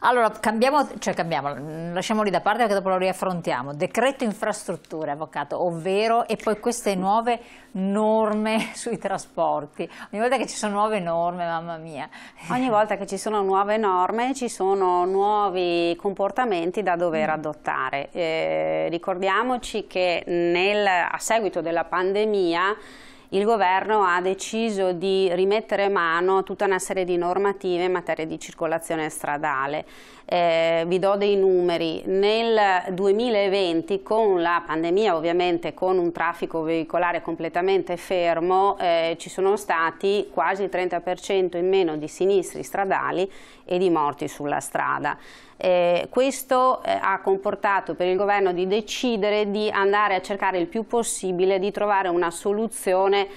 Allora, cambiamo, cioè cambiamo, lasciamoli da parte perché dopo lo riaffrontiamo. Decreto infrastrutture, avvocato, ovvero, e poi queste nuove norme sui trasporti. Ogni volta che ci sono nuove norme, mamma mia. Ogni volta che ci sono nuove norme ci sono nuovi comportamenti da dover mm. adottare. Eh, ricordiamoci che nel, a seguito della pandemia il governo ha deciso di rimettere mano a tutta una serie di normative in materia di circolazione stradale. Eh, vi do dei numeri, nel 2020 con la pandemia ovviamente con un traffico veicolare completamente fermo eh, ci sono stati quasi il 30% in meno di sinistri stradali e di morti sulla strada. Eh, questo eh, ha comportato per il governo di decidere di andare a cercare il più possibile di trovare una soluzione persone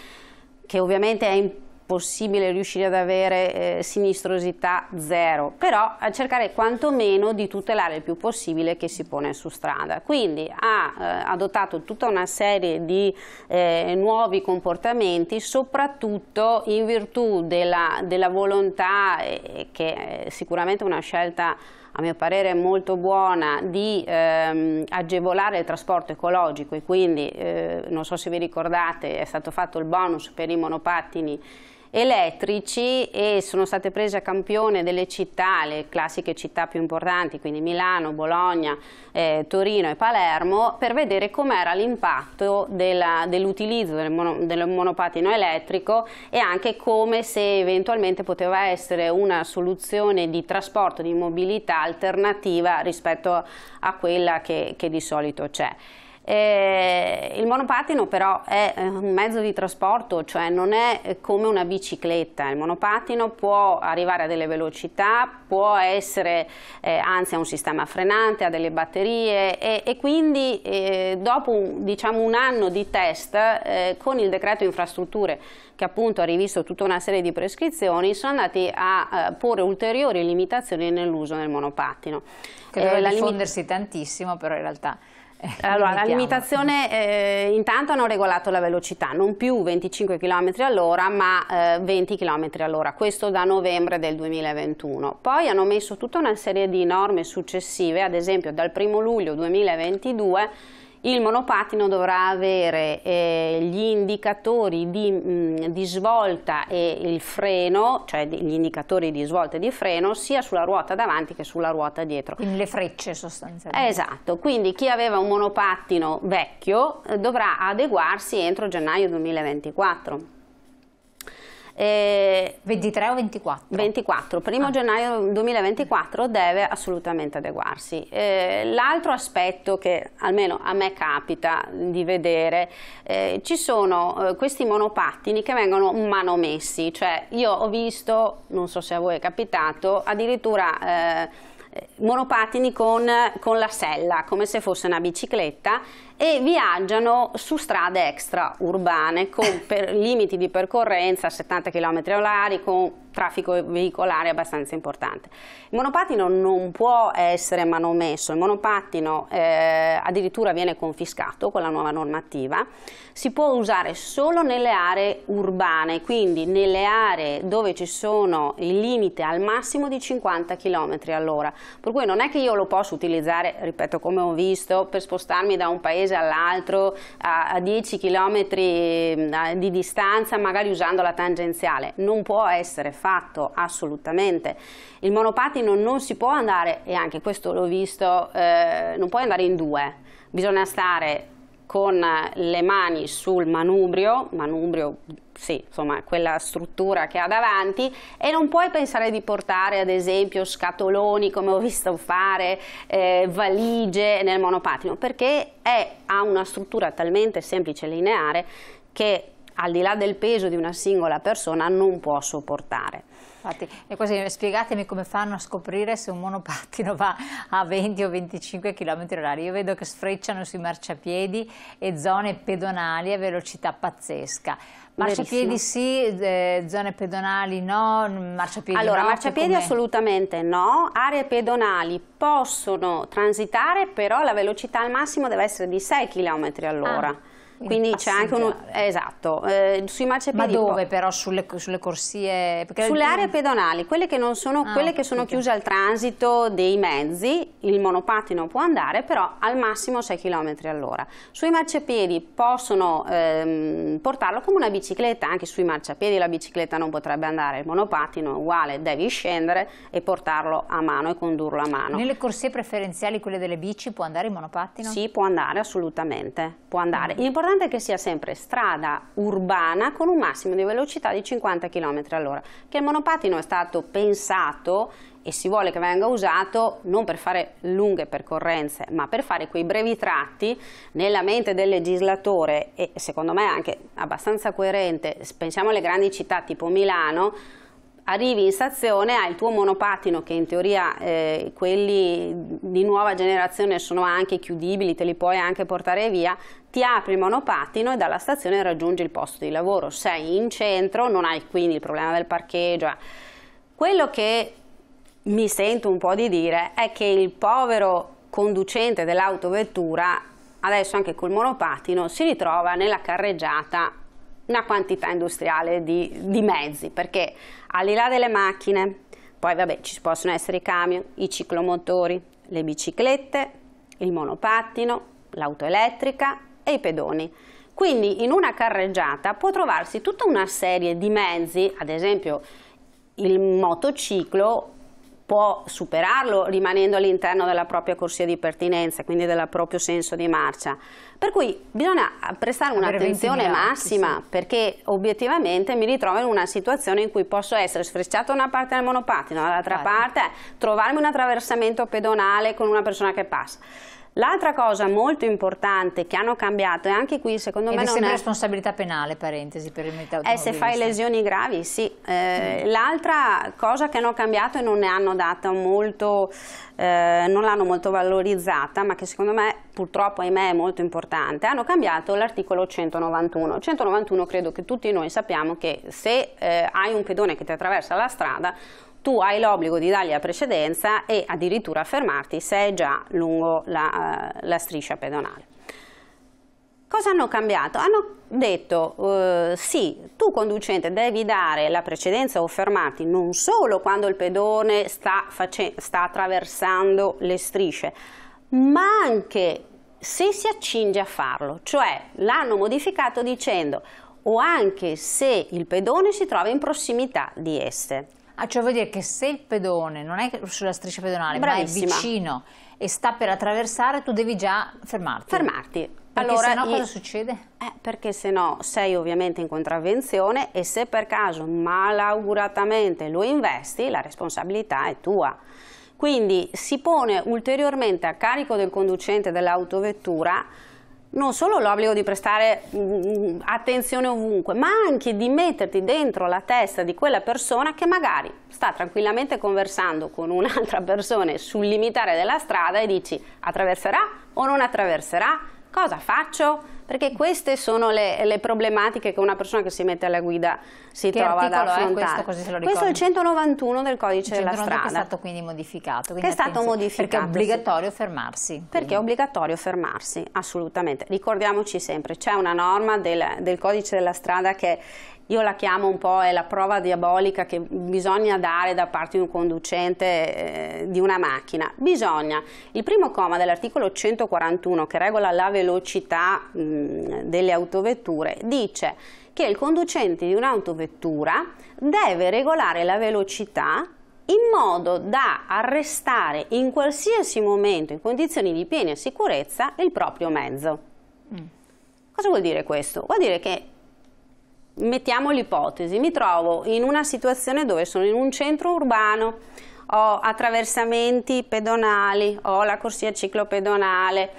che ovviamente è impossibile riuscire ad avere eh, sinistrosità zero, però a cercare quantomeno di tutelare il più possibile chi si pone su strada. Quindi ha eh, adottato tutta una serie di eh, nuovi comportamenti, soprattutto in virtù della, della volontà, eh, che è sicuramente una scelta a mio parere molto buona di ehm, agevolare il trasporto ecologico e quindi eh, non so se vi ricordate è stato fatto il bonus per i monopattini elettrici e sono state prese a campione delle città, le classiche città più importanti, quindi Milano, Bologna, eh, Torino e Palermo, per vedere com'era l'impatto dell'utilizzo dell del, mono, del monopatino elettrico e anche come se eventualmente poteva essere una soluzione di trasporto, di mobilità alternativa rispetto a quella che, che di solito c'è. Eh, il monopattino però è eh, un mezzo di trasporto, cioè non è eh, come una bicicletta, il monopattino può arrivare a delle velocità, può essere eh, anzi a un sistema frenante, a delle batterie e, e quindi eh, dopo diciamo, un anno di test eh, con il decreto infrastrutture che appunto ha rivisto tutta una serie di prescrizioni sono andati a porre ulteriori limitazioni nell'uso del monopattino. Che doveva diffondersi tantissimo però in realtà eh, eh, allora, la limitazione eh, intanto hanno regolato la velocità, non più 25 km all'ora ma eh, 20 km all'ora, questo da novembre del 2021. Poi hanno messo tutta una serie di norme successive, ad esempio dal 1 luglio 2022 il monopattino dovrà avere eh, gli indicatori di, mh, di, svolta e il freno, cioè gli indicatori di svolta e di freno, sia sulla ruota davanti che sulla ruota dietro. Quindi le frecce sostanzialmente. Esatto, quindi chi aveva un monopattino vecchio eh, dovrà adeguarsi entro gennaio 2024. Eh, 23 o 24? 24, primo ah. gennaio 2024 deve assolutamente adeguarsi. Eh, l'altro aspetto che almeno a me capita di vedere, eh, ci sono eh, questi monopattini che vengono manomessi, cioè io ho visto, non so se a voi è capitato, addirittura eh, eh, monopattini con, con la sella, come se fosse una bicicletta, e viaggiano su strade extraurbane con limiti di percorrenza a 70 km h con traffico veicolare abbastanza importante. Il monopattino non può essere manomesso, il monopattino eh, addirittura viene confiscato con la nuova normativa, si può usare solo nelle aree urbane, quindi nelle aree dove ci sono il limite al massimo di 50 km all'ora per cui non è che io lo posso utilizzare, ripeto come ho visto, per spostarmi da un paese all'altro a, a 10 km mm, di distanza, magari usando la tangenziale, non può essere fatto assolutamente. Il monopattino non si può andare, e anche questo l'ho visto, eh, non puoi andare in due, bisogna stare con le mani sul manubrio, manubrio sì, insomma, quella struttura che ha davanti e non puoi pensare di portare ad esempio scatoloni come ho visto fare, eh, valigie nel monopattino perché è, ha una struttura talmente semplice e lineare che al di là del peso di una singola persona non può sopportare. Infatti, quasi, spiegatemi come fanno a scoprire se un monopattino va a 20 o 25 km h Io vedo che sfrecciano sui marciapiedi e zone pedonali a velocità pazzesca. Marciapiedi sì, eh, zone pedonali no, marciapiedi Allora, no, marciapiedi assolutamente no, aree pedonali possono transitare, però la velocità al massimo deve essere di 6 km all'ora. Ah quindi c'è anche un... Esatto, eh, sui marciapiedi... Ma dove però? Sulle, sulle corsie? Perché sulle aree pedonali, quelle che, non sono, ah, quelle che sono chiuse al transito dei mezzi, il monopattino può andare, però al massimo 6 km all'ora. Sui marciapiedi possono ehm, portarlo come una bicicletta, anche sui marciapiedi la bicicletta non potrebbe andare, il monopattino è uguale, devi scendere e portarlo a mano e condurlo a mano. Nelle corsie preferenziali, quelle delle bici, può andare il monopattino? Sì, può andare assolutamente, può andare. Mm importante che sia sempre strada urbana con un massimo di velocità di 50 km all'ora, che il monopattino è stato pensato e si vuole che venga usato non per fare lunghe percorrenze, ma per fare quei brevi tratti nella mente del legislatore e secondo me anche abbastanza coerente, pensiamo alle grandi città tipo Milano, arrivi in stazione, hai il tuo monopattino che in teoria eh, quelli di nuova generazione sono anche chiudibili, te li puoi anche portare via, ti apri il monopattino e dalla stazione raggiungi il posto di lavoro, sei in centro, non hai quindi il problema del parcheggio. Quello che mi sento un po' di dire è che il povero conducente dell'autovettura adesso anche col monopattino si ritrova nella carreggiata una quantità industriale di, di mezzi, perché al di là delle macchine, poi vabbè ci possono essere i camion, i ciclomotori, le biciclette, il monopattino, l'auto elettrica e i pedoni. Quindi in una carreggiata può trovarsi tutta una serie di mezzi, ad esempio il motociclo può superarlo rimanendo all'interno della propria corsia di pertinenza, quindi del proprio senso di marcia. Per cui bisogna prestare un'attenzione massima sì. perché obiettivamente mi ritrovo in una situazione in cui posso essere sfrecciato da una parte del monopattino, dall'altra certo. parte trovarmi un attraversamento pedonale con una persona che passa. L'altra cosa molto importante che hanno cambiato, e anche qui secondo e me non è... responsabilità penale, parentesi, per il metabolismo. Eh, se fai lesioni gravi, sì. Eh, mm. L'altra cosa che hanno cambiato e non ne hanno data molto, eh, non l'hanno molto valorizzata, ma che secondo me purtroppo, ahimè, è molto importante, hanno cambiato l'articolo 191. 191 credo che tutti noi sappiamo che se eh, hai un pedone che ti attraversa la strada, tu hai l'obbligo di dargli la precedenza e addirittura fermarti se è già lungo la, eh, la striscia pedonale. Cosa hanno cambiato? Hanno detto eh, sì, tu conducente devi dare la precedenza o fermarti non solo quando il pedone sta, sta attraversando le strisce, ma anche se si accinge a farlo, cioè l'hanno modificato dicendo o anche se il pedone si trova in prossimità di esse. Ah, cioè vuol dire che se il pedone non è sulla striscia pedonale, Bravissima. ma è vicino e sta per attraversare, tu devi già fermarti. Fermarti. Perché allora, se no cosa succede? Eh, perché se no sei ovviamente in contravvenzione e se per caso malauguratamente lo investi, la responsabilità è tua. Quindi si pone ulteriormente a carico del conducente dell'autovettura non solo l'obbligo di prestare mm, attenzione ovunque, ma anche di metterti dentro la testa di quella persona che magari sta tranquillamente conversando con un'altra persona sul limitare della strada e dici attraverserà o non attraverserà, cosa faccio? Perché queste sono le, le problematiche che una persona che si mette alla guida si che trova ad affrontare. È questo, questo, è il 191 del codice della strada. Che è stato quindi modificato. Quindi che è stato modificato. Perché è obbligatorio sì. fermarsi. Quindi. Perché è obbligatorio fermarsi, assolutamente. Ricordiamoci sempre, c'è una norma del, del codice della strada che io la chiamo un po' è la prova diabolica che bisogna dare da parte di un conducente eh, di una macchina. Bisogna, il primo comma dell'articolo 141 che regola la velocità mh, delle autovetture dice che il conducente di un'autovettura deve regolare la velocità in modo da arrestare in qualsiasi momento, in condizioni di piena sicurezza, il proprio mezzo. Mm. Cosa vuol dire questo? Vuol dire che mettiamo l'ipotesi, mi trovo in una situazione dove sono in un centro urbano, ho attraversamenti pedonali, ho la corsia ciclopedonale,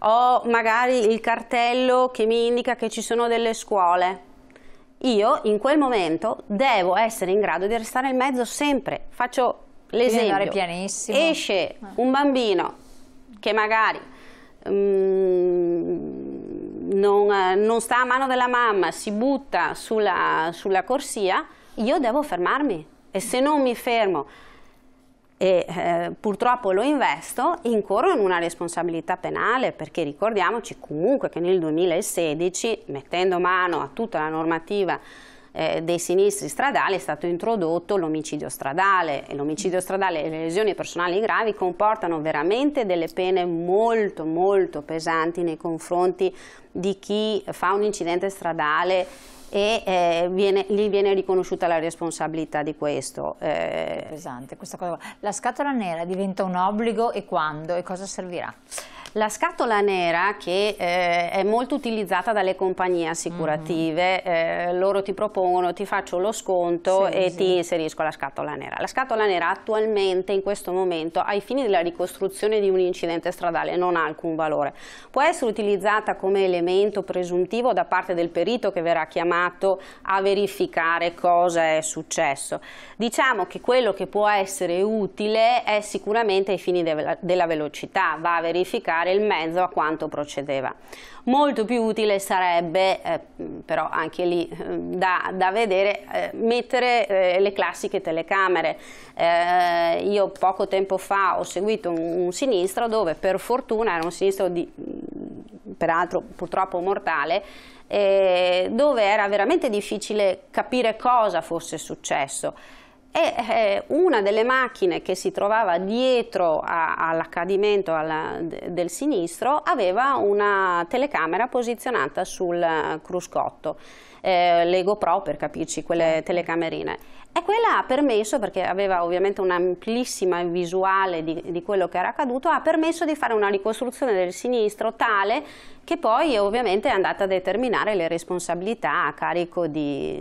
ho magari il cartello che mi indica che ci sono delle scuole. Io in quel momento devo essere in grado di restare in mezzo sempre. Faccio l'esempio. Esce ah. un bambino che magari um, non, eh, non, sta a mano della mamma, si butta sulla, sulla corsia, io devo fermarmi e se non mi fermo e eh, purtroppo lo investo, incorro in una responsabilità penale perché ricordiamoci comunque che nel 2016, mettendo mano a tutta la normativa eh, dei sinistri stradali è stato introdotto l'omicidio stradale e l'omicidio stradale e le lesioni personali gravi comportano veramente delle pene molto molto pesanti nei confronti di chi fa un incidente stradale e eh, viene, gli viene riconosciuta la responsabilità di questo. Eh. Pesante questa cosa. La scatola nera diventa un obbligo e quando e cosa servirà? La scatola nera che eh, è molto utilizzata dalle compagnie assicurative, mm. eh, loro ti propongono, ti faccio lo sconto sì, e sì. ti inserisco la scatola nera. La scatola nera attualmente in questo momento ai fini della ricostruzione di un incidente stradale non ha alcun valore. Può essere utilizzata come elemento presuntivo da parte del perito che verrà chiamato a verificare cosa è successo. Diciamo che quello che può essere utile è sicuramente ai fini de della velocità, va a verificare migliorare il mezzo a quanto procedeva. Molto più utile sarebbe, eh, però anche lì eh, da, da vedere, eh, mettere eh, le classiche telecamere. Eh, io poco tempo fa ho seguito un, un sinistro dove per fortuna era un sinistro di, mm, peraltro purtroppo mortale, dove era veramente difficile capire cosa fosse successo e eh, una delle macchine che si trovava dietro all'accadimento del sinistro aveva una telecamera posizionata sul eh, cruscotto, eh, le GoPro per capirci, quelle certo. telecamerine. E quella ha permesso, perché aveva ovviamente un'amplissima visuale di, di, quello che era accaduto, ha permesso di fare una ricostruzione del sinistro tale che poi ovviamente è andata a determinare le responsabilità a carico di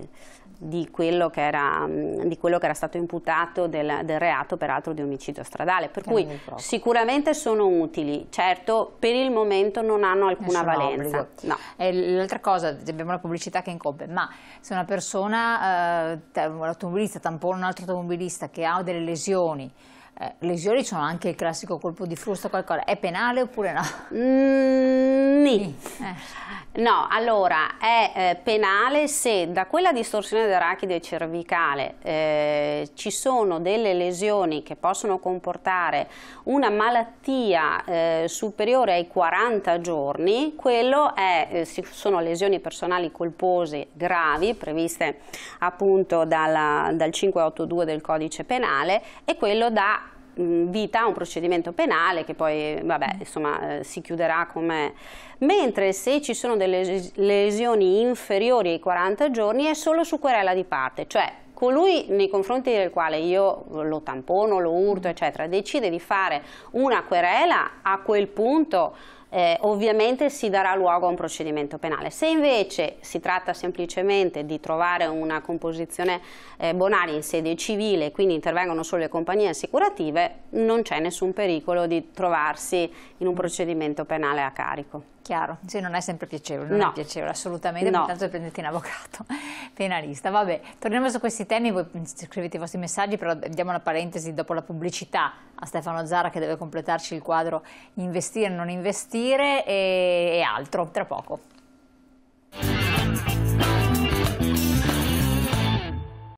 di quello che era, mm, di quello che era stato imputato del, del, reato peraltro di omicidio stradale. Per cui sicuramente sono utili, certo per il momento non hanno alcuna valenza. No. L'altra cosa, abbiamo la pubblicità che incombe, ma se una persona, eh, un automobilista tampona un altro automobilista che ha delle lesioni, eh, lesioni sono anche il classico colpo di frusta qualcosa, è penale oppure no? Mm, nì. Eh. No, allora è eh, penale se da quella distorsione dell'arachide cervicale eh, ci sono delle lesioni che possono comportare una malattia eh, superiore ai 40 giorni, quello è, eh, sono lesioni personali colpose gravi previste appunto dalla, dal 582 del codice penale e quello da vita un procedimento penale che poi vabbè, mm. insomma, eh, si chiuderà come... Mentre se ci sono delle lesioni inferiori ai 40 giorni è solo su querela di parte, cioè colui nei confronti del quale io lo tampono, lo urto, eccetera, decide di fare una querela, a quel punto eh, ovviamente si darà luogo a un procedimento penale. Se invece si tratta semplicemente di trovare una composizione eh, bonaria in sede civile e quindi intervengono solo le compagnie assicurative, non c'è nessun pericolo di trovarsi in un procedimento penale a carico. Chiaro, sì, non è sempre piacevole, non no. è piacevole assolutamente, no. intanto prendete in avvocato penalista. Vabbè, torniamo su questi temi, voi scrivete i vostri messaggi, però diamo una parentesi dopo la pubblicità a Stefano Zara che deve completarci il quadro investire, non investire e, e altro, tra poco.